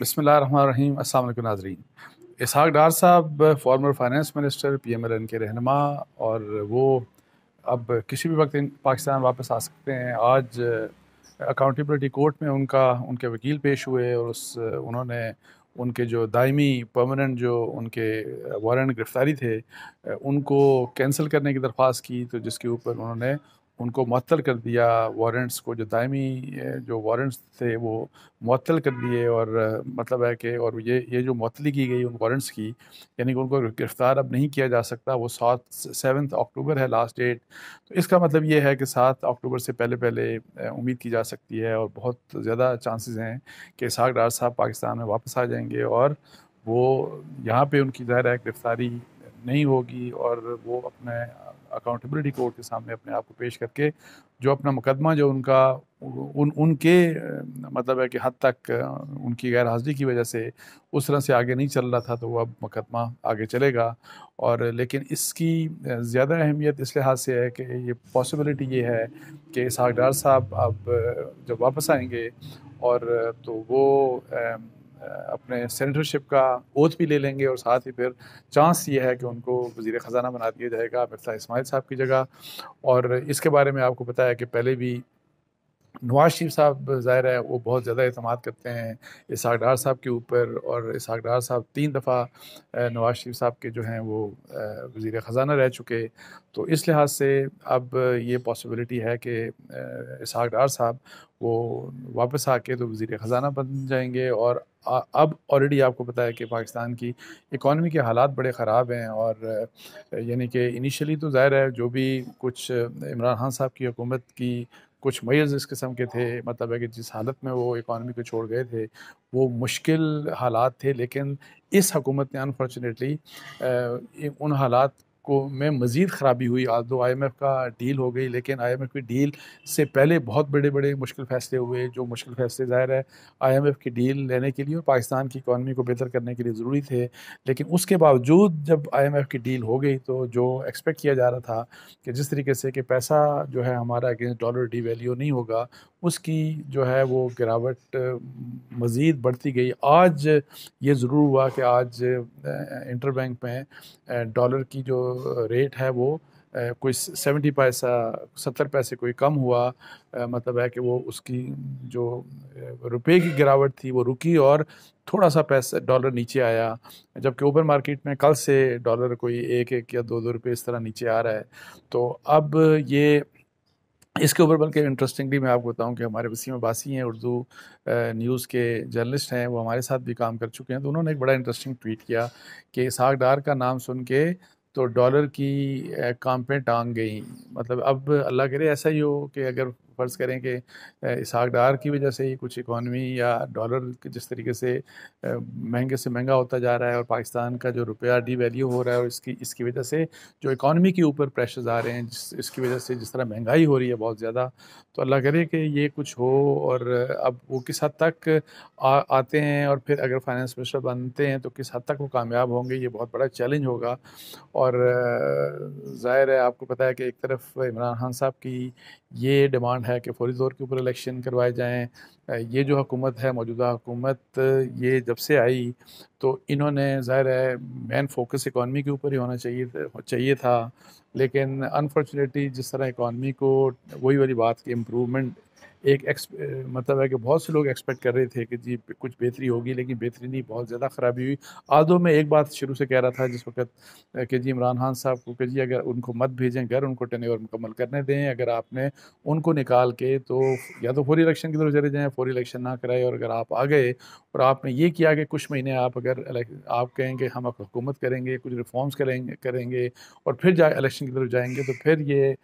बसमिल नाजरीन इसहाक डार साहब former finance minister P M L N के रहनमा और वो अब किसी भी वक्त पाकिस्तान वापस आ सकते हैं आज अकाउंटेबिलिटी कोर्ट में उनका उनके वकील पेश हुए और उस उन्होंने उनके जो दायमी परमानेंट जो उनके वारंट गिरफ़्तारी थे उनको कैंसिल करने की दरख्वास्त की तो जिसके ऊपर उन्होंने उनको मअतल कर दिया वारंट्स को जो दायमी जो वारंट्स थे वो मअतल कर दिए और मतलब है कि और ये ये जो मअतली की गई उन वारंट्स की यानी कि उनको गिरफ़्तार अब नहीं किया जा सकता वो सात सेवन्थ अक्टूबर है लास्ट डेट तो इसका मतलब ये है कि सात अक्टूबर से पहले पहले उम्मीद की जा सकती है और बहुत ज़्यादा चांसेस हैं कि इसहाक डार साहब पाकिस्तान में वापस आ जाएंगे और वो यहाँ पे उनकी ज़ाहिर है गिरफ़्तारी नहीं होगी और वो अपने अकाउंटेबिलिटी कोर्ट के सामने अपने आप को पेश करके जो अपना मुकदमा जो उनका उन उनके मतलब है कि हद तक उनकी गैर हाजिरी की वजह से उस तरह से आगे नहीं चल रहा था तो वह अब मुकदमा आगे चलेगा और लेकिन इसकी ज़्यादा अहमियत इस लिहाज से है कि ये पॉसिबिलिटी ये है कि इसहाक डार साहब अब जब वापस आएंगे और तो वो अपने सेंटरशिप का ओथ भी ले लेंगे और साथ ही फिर चांस ये है कि उनको वजीर ख़जाना बना दिया जाएगा मिफ्ता इसमाइल साहब की जगह और इसके बारे में आपको पता है कि पहले भी नवाज शरीफ साहब ज़ाहिर है वो बहुत ज़्यादा अहतमाद करते हैं इसाक डार साहब के ऊपर और इसाक डार साहब तीन दफ़ा नवाज शरीफ साहब के जो हैं वो वज़ी ख़जाना रह चुके तो इस लिहाज से अब ये पॉसिबिलिटी है कि इसहाक डार साहब वो वापस आके तो वज़ी ख़जाना बन जाएंगे और अब ऑलरेडी आपको पता है कि पाकिस्तान की इकॉनमी के हालात बड़े ख़राब हैं और यानी कि इनिशली तो ज़ाहिर है जो भी कुछ इमरान खान साहब की हुकूमत की कुछ मयज़ इस किस्म के थे मतलब है कि जिस हालत में वो इकानमी को छोड़ गए थे वो मुश्किल हालात थे लेकिन इस हकूमत ने अनफॉर्चुनेटली उन हालात को में मज़ीद ख़राबी हुई आज दो आई का डील हो गई लेकिन आई की डील से पहले बहुत बड़े बड़े मुश्किल फ़ैसले हुए जो मुश्किल फ़ैसले ज़ाहिर है आई की डील लेने के लिए और पाकिस्तान की इकानमी को बेहतर करने के लिए ज़रूरी थे लेकिन उसके बावजूद जब आई की डील हो गई तो जो एक्सपेक्ट किया जा रहा था कि जिस तरीके से कि पैसा जो है हमारा अगेंस्ट डॉलर डी वैल्यू नहीं होगा उसकी जो है वो गिरावट मज़ीद बढ़ती गई आज ये ज़रूर हुआ कि आज इंटर बैंक में डॉलर की जो रेट है वो कोई सेवेंटी पैसा सत्तर पैसे कोई कम हुआ मतलब है कि वो उसकी जो रुपए की गिरावट थी वो रुकी और थोड़ा सा पैसा डॉलर नीचे आया जबकि ओपन मार्केट में कल से डॉलर कोई एक एक या दो दो रुपये इस तरह नीचे आ रहा है तो अब ये इसके ऊपर बल्कि इंटरेस्टिंगली मैं आपको बताऊं कि हमारे वसीम अबासी हैं उर्दू न्यूज़ के जर्नलिस्ट हैं वो हमारे साथ भी काम कर चुके हैं तो उन्होंने एक बड़ा इंटरेस्टिंग ट्वीट किया कि इसहाक डार का नाम सुन के तो डॉलर की काम पे टांग गई मतलब अब अल्लाह करे ऐसा ही हो कि अगर फ़र्ज़ करें कि इसहाक डार की वजह से ही कुछ इकॉनमी या डॉलर जिस तरीके से महंगे से महंगा होता जा रहा है और पाकिस्तान का जो रुपया डी वैल्यू हो रहा है और इसकी इसकी वजह से जो इकानमी के ऊपर प्रेशर्स आ रहे हैं जिस इसकी वजह से जिस तरह महंगाई हो रही है बहुत ज़्यादा तो अल्लाह करे कि ये कुछ हो और अब वो किस हद तक आ, आते हैं और फिर अगर फाइनेंस मिनिस्टर बनते हैं तो किस हद तक वो कामयाब होंगे ये बहुत बड़ा चैलेंज होगा और ज़ाहिर है आपको पता है कि एक तरफ इमरान खान साहब की ये डिमांड है कि फौरी तौर के ऊपर इलेक्शन करवाए जाएँ ये जो हुकूमत है मौजूदा हुकूमत ये जब से आई तो इन्होंने ज़ाहिर है मेन फोकस इकॉनमी के ऊपर ही होना चाहिए चाहिए था लेकिन अनफॉर्चुनेटली जिस तरह इकॉनमी को वही वाली बात की इम्प्रूवमेंट एक एक्स मतलब है कि बहुत से लोग एक्सपेक्ट कर रहे थे कि जी कुछ बेहतरी होगी लेकिन बेहतरी नहीं बहुत ज़्यादा ख़राबी हुई आदो में एक बात शुरू से कह रहा था जिस वक्त कि जी इमरान खान साहब को कि जी अगर उनको मत भेजें घर उनको टर्न और मुकम्मल करने दें अगर आपने उनको निकाल के तो या तो फौरी इलेक्शन की तरफ चले जाएँ फौरी इलेक्शन ना कराए और अगर आप आ गए और आपने ये किया कि कुछ महीने आप अगर आप कहेंगे हम आप हुकूमत करेंगे कुछ रिफॉर्म्स करेंगे करेंगे और फिर जाए इलेक्शन की तरफ जाएंगे तो फिर ये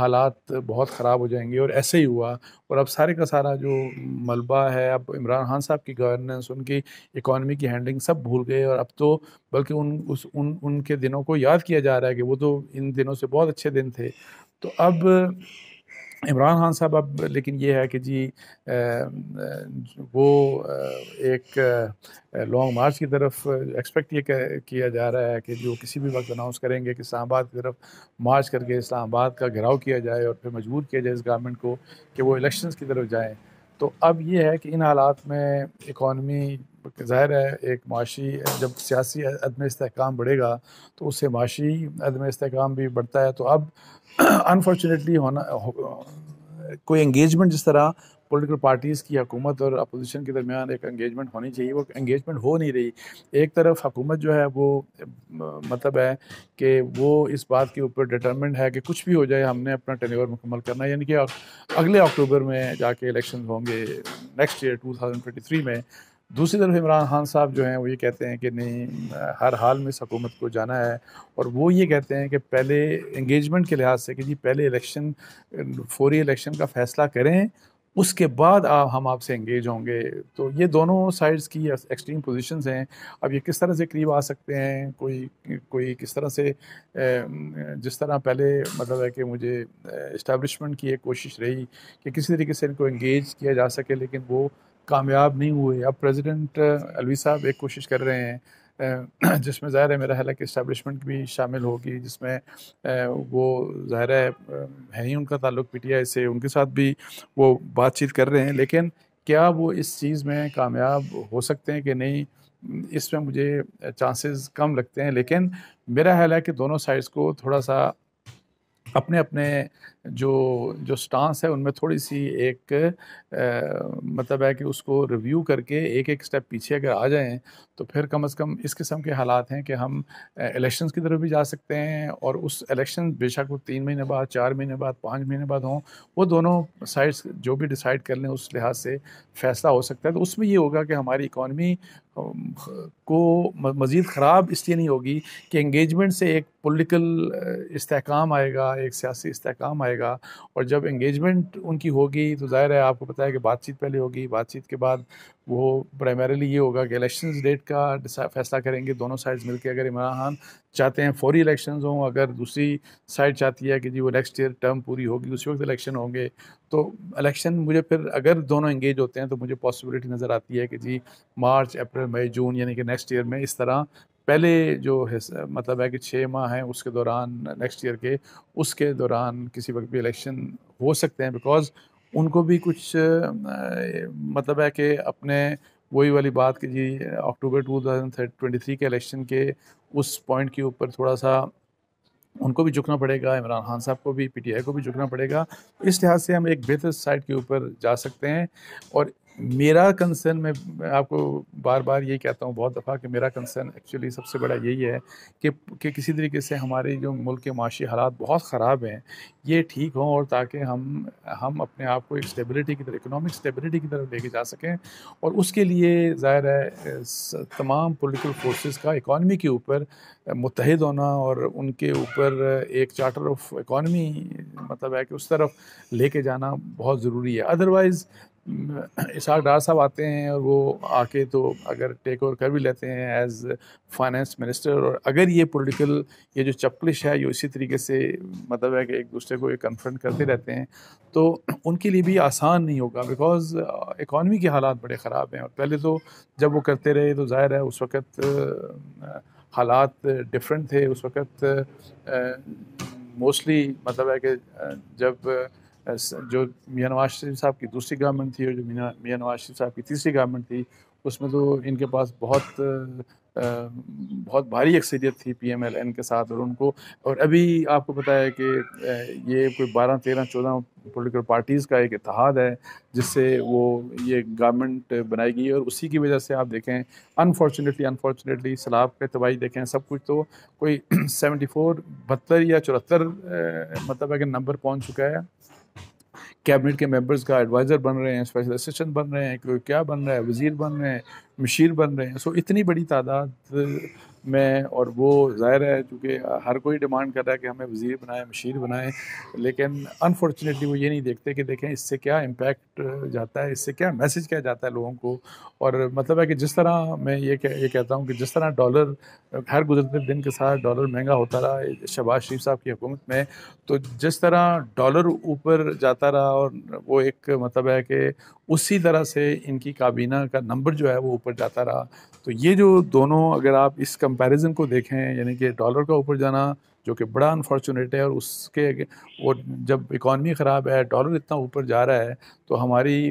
हालात बहुत ख़राब हो जाएंगे और ऐसे ही हुआ और अब सारे का सारा जो मलबा है अब इमरान खान साहब की गवर्नेंस उनकी इकॉनमी की हैंडलिंग सब भूल गए और अब तो बल्कि उन उस उन उनके दिनों को याद किया जा रहा है कि वो तो इन दिनों से बहुत अच्छे दिन थे तो अब इमरान खान साहब अब लेकिन ये है कि जी वो एक लॉन्ग मार्च की तरफ एक्सपेक्ट ये किया जा रहा है कि जो किसी भी वक्त अनाउंस करेंगे कि इस्लाम आबाद की तरफ मार्च करके इस्लामाबाद का घेराव किया जाए और फिर मजबूर किया जाए इस गवर्नमेंट को कि वो इलेक्शंस की तरफ जाएँ तो अब ये है कि इन हालात में इकॉनमी ज़ाहिर है एक माशी जब सियासी अदम इसकाम बढ़ेगा तो उससे माशी अदम इसकाम भी बढ़ता है तो अब अनफॉर्चुनेटली होना हो, कोई इंगेजमेंट जिस तरह पॉलिटिकल पार्टीज़ की हकूमत और अपोजिशन के दरमियान एक एंगेजमेंट होनी चाहिए वो एंगेजमेंट हो नहीं रही एक तरफ हुकूमत जो है वो मतलब है कि वो इस बात के ऊपर डिटर्मेंट है कि कुछ भी हो जाए हमने अपना टेन्योर मुकम्मल करना है यानी कि अगले अक्टूबर में जाके इलेक्शन होंगे नेक्स्ट ईयर थ्री में दूसरी तरफ इमरान खान साहब जो हैं वो ये कहते हैं कि नहीं हर हाल में इस हकूमत को जाना है और वो ये कहते हैं कि पहले इंगेजमेंट के लिहाज से कि जी पहले इलेक्शन फौरी इलेक्शन का फ़ैसला करें उसके बाद आप हम आपसे एंगेज होंगे तो ये दोनों साइड्स की एक्सट्रीम पोजीशंस हैं अब ये किस तरह से करीब आ सकते हैं कोई कोई किस तरह से जिस तरह पहले मतलब है कि मुझे इस्टेब्लिशमेंट की एक कोशिश रही कि किसी तरीके से इनको एंगेज किया जा सके लेकिन वो कामयाब नहीं हुए अब प्रेसिडेंट अलवी साहब एक कोशिश कर रहे हैं जिसमें ज़ाहिर है मेरा हालांकि इस्टबलिशमेंट भी शामिल होगी जिसमें वो ज़ाहिर है है ही उनका ताल्लुक पीटीआई से उनके साथ भी वो बातचीत कर रहे हैं लेकिन क्या वो इस चीज़ में कामयाब हो सकते हैं कि नहीं इसमें मुझे चांसेस कम लगते हैं लेकिन मेरा ख्याल है कि दोनों साइड्स को थोड़ा सा अपने अपने जो जो स्टांस है उनमें थोड़ी सी एक आ, मतलब है कि उसको रिव्यू करके एक एक स्टेप पीछे अगर आ जाएं तो फिर कम से कम इस किस्म के हालात हैं कि हम इलेक्शंस की तरफ भी जा सकते हैं और उस इलेक्शन बेशक वो तीन महीने बाद चार महीने बाद पाँच महीने बाद हों वो दोनों साइड्स जो भी डिसाइड कर लें उस लिहाज से फैसला हो सकता है तो उसमें ये होगा कि हमारी इकानमी को मज़ीद ख़राब इसलिए नहीं होगी कि इंगेजमेंट से एक पॉलिटिकल इस्तेकाम आएगा एक सियासी इस्तेकाम आएगा और जब इंगेजमेंट उनकी होगी तो ज़ाहिर है आपको पता है कि बातचीत पहले होगी बातचीत के बाद वो प्राइमरीली ये होगा कि इलेक्शन डेट का फैसला करेंगे दोनों साइड्स मिलकर अगर इमरान खान चाहते हैं फौरी इलेक्शन हों अगर दूसरी साइड चाहती है कि जी वो नेक्स्ट ईयर टर्म पूरी होगी उसी वक्त इलेक्शन होंगे तो इलेक्शन मुझे फिर अगर दोनों इंगेज होते हैं तो मुझे पॉसिबिलिटी नज़र आती है कि जी मार्च अप्रैल मई जून यानी कि नेक्स्ट ईयर में इस तरह पहले जो मतलब है कि छः माह हैं उसके दौरान नेक्स्ट ईयर के उसके दौरान किसी वक्त भी इलेक्शन हो सकते हैं बिकॉज उनको भी कुछ मतलब है कि अपने वही वाली बात कि जी अक्टूबर टू ट्वेंटी के इलेक्शन के उस पॉइंट के ऊपर थोड़ा सा उनको भी झुकना पड़ेगा इमरान खान साहब को भी पीटीआई को भी झुकना पड़ेगा इस लिहाज से हम एक बेहतर साइड के ऊपर जा सकते हैं और मेरा कंसर्न मैं आपको बार बार ये कहता हूँ बहुत दफ़ा कि मेरा कंसर्न एक्चुअली सबसे बड़ा यही है कि कि किसी तरीके से हमारे जो मुल्क के माशी हालात बहुत ख़राब हैं ये ठीक हों और ताकि हम हम अपने आप को एक स्टेबिलिटी की तरफ इकोनॉमिक स्टेबिलिटी की तरफ लेके जा सकें और उसके लिए ज़ाहिर है तमाम पोलिटिकल फोर्स का इकानमी के ऊपर मुतहद होना और उनके ऊपर एक चार्टर ऑफ इकानमी मतलब है कि उस तरफ लेके जाना बहुत ज़रूरी है अदरवाइज़ इसहाक डार साहब आते हैं और वो आके तो अगर टेक ओवर कर भी लेते हैं एज फाइनेंस मिनिस्टर और अगर ये पॉलिटिकल ये जो चपलिश है ये इसी तरीके से मतलब है कि एक दूसरे को ये कन्फ्रंट करते रहते हैं तो उनके लिए भी आसान नहीं होगा बिकॉज इकॉनमी uh, के हालात बड़े ख़राब हैं और पहले तो जब वो करते रहे तो ज़ाहिर है उस वक्त uh, हालात डिफरेंट थे उस वक्त मोस्टली uh, मतलब है कि जब जो मियाँ नवाज शरीफ साहब की दूसरी गवर्नमेंट थी और जो मियाँ नवाज शरीफ साहब की तीसरी गवर्नमेंट थी उसमें तो इनके पास बहुत बहुत भारी अक्सरियत थी पी एम एल एन के साथ और उनको और अभी आपको पता है कि ये कोई बारह तेरह चौदह पोलिटिकल पार्टीज़ का एक इतिहाद है जिससे वो ये गवर्नमेंट बनाई गई और उसी की वजह से आप देखें अनफॉर्चुनेटली अनफॉर्चुनेटली सलाब के तबाही देखें सब कुछ तो कोई सेवेंटी फोर बहत्तर या चौहत्तर मतलब है कि नंबर पहुँच चुका है कैबिनेट के मेंबर्स का एडवाइज़र बन रहे हैं स्पेशल असिस्टेंट बन रहे हैं क्या बन रहा है वजीर बन रहे हैं मशीर बन रहे हैं सो इतनी बड़ी तादाद में और वो ज़ाहिर है चूँकि हर कोई डिमांड कर रहा है कि हमें वज़ीर बनाएं मशीर बनाएं लेकिन अनफॉर्चुनेटली वो ये नहीं देखते कि देखें इससे क्या इम्पेक्ट जाता है इससे क्या मैसेज क्या जाता है लोगों को और मतलब है कि जिस तरह मैं ये कह, ये कहता हूँ कि जिस तरह डॉलर हर गुजरते दिन के साथ डॉलर महंगा होता रहा शहबाज शरीफ साहब की हुकूमत में तो जिस तरह डॉलर ऊपर जाता रहा और वो एक मतलब है कि उसी तरह से इनकी काबीना का नंबर जो है वो ऊपर जाता रहा तो ये जो दोनों अगर आप इस कंपैरिजन को देखें यानी कि डॉलर का ऊपर जाना जो कि बड़ा अनफॉर्चुनेट है और उसके वो जब इकॉनमी ख़राब है डॉलर इतना ऊपर जा रहा है तो हमारी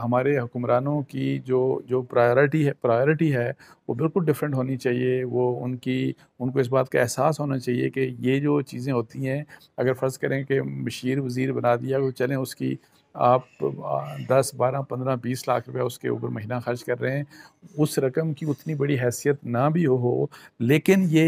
हमारे हुक्मरानों की जो जो प्रायोरिटी है प्रायोरिटी है वो बिल्कुल डिफरेंट होनी चाहिए वो उनकी उनको इस बात का एहसास होना चाहिए कि ये जो चीज़ें होती हैं अगर फ़र्ज़ करें कि मशीर वजीर बना दिया वो तो चलें उसकी आप दस बारह पंद्रह बीस लाख रुपया उसके ऊपर महीना खर्च कर रहे हैं उस रकम की उतनी बड़ी हैसियत ना भी हो लेकिन ये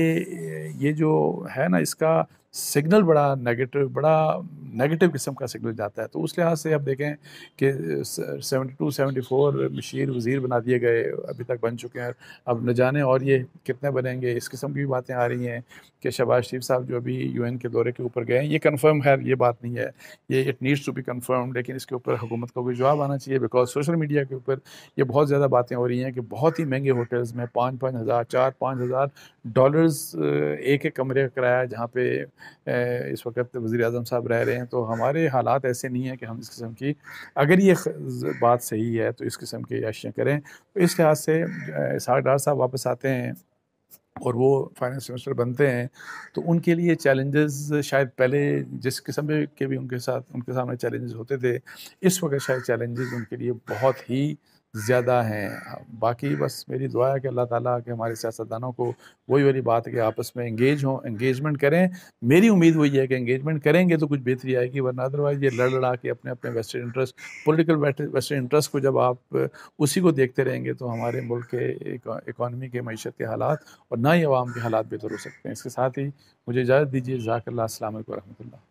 ये जो है ना इसका सिग्नल बड़ा नेगेटिव बड़ा नेगेटिव किस्म का सिग्नल जाता है तो उस लिहाज से आप देखें कि 72 74 मशीर वज़ीर बना दिए गए अभी तक बन चुके हैं अब न जाने और ये कितने बनेंगे इस किस्म की भी बातें आ रही हैं कि शहबाज शरीफ साहब जो अभी यूएन के दौरे के ऊपर गए हैं ये कन्फर्म है ये बात नहीं है ये it needs to be confirm लेकिन इसके ऊपर हुकूमत का कोई जवाब आना चाहिए बिकॉज सोशल मीडिया के ऊपर ये बहुत ज़्यादा बातें हो रही हैं कि बहुत ही महंगे होटल्स में पाँच पाँच हज़ार चार पाँच हज़ार डॉलर्स एक एक कमरे का किराया जहाँ पे इस वक्त वज़ी अजम साहब रह रहे हैं तो हमारे हालात ऐसे नहीं हैं कि हम इस किस्म की अगर ये बात सही है तो इस किस्म की याशियाँ करें तो इस लिहाज से इसहाक डार साहब वापस आते हैं और वो फाइनेंस मिनिस्टर बनते हैं तो उनके लिए चैलेंजेस शायद पहले जिस किस्म के भी उनके साथ उनके सामने चैलेंजेस होते थे इस वक्त शायद चैलेंजेस उनके लिए बहुत ही ज़्यादा हैं बाकी बस मेरी दुआ है कि अल्लाह ताला के हमारे सियासतदानों को वही वाली बात है कि आपस में इंगेज हों इंगेजमेंट करें मेरी उम्मीद वही है कि इंगेजमेंट करेंगे तो कुछ बेहतरी आएगी वरना अदरवाइज़ ये लड़ लड़ा के अपने अपने western interest political western interest को जब आप उसी को देखते रहेंगे तो हमारे मुल्क के इकानमी के मीशत के हालात और ना ही आवाम के हालात बेहतर हो सकते हैं इसके साथ ही मुझे इजाज़त दीजिए जाकल्ला असल वरहमल्ला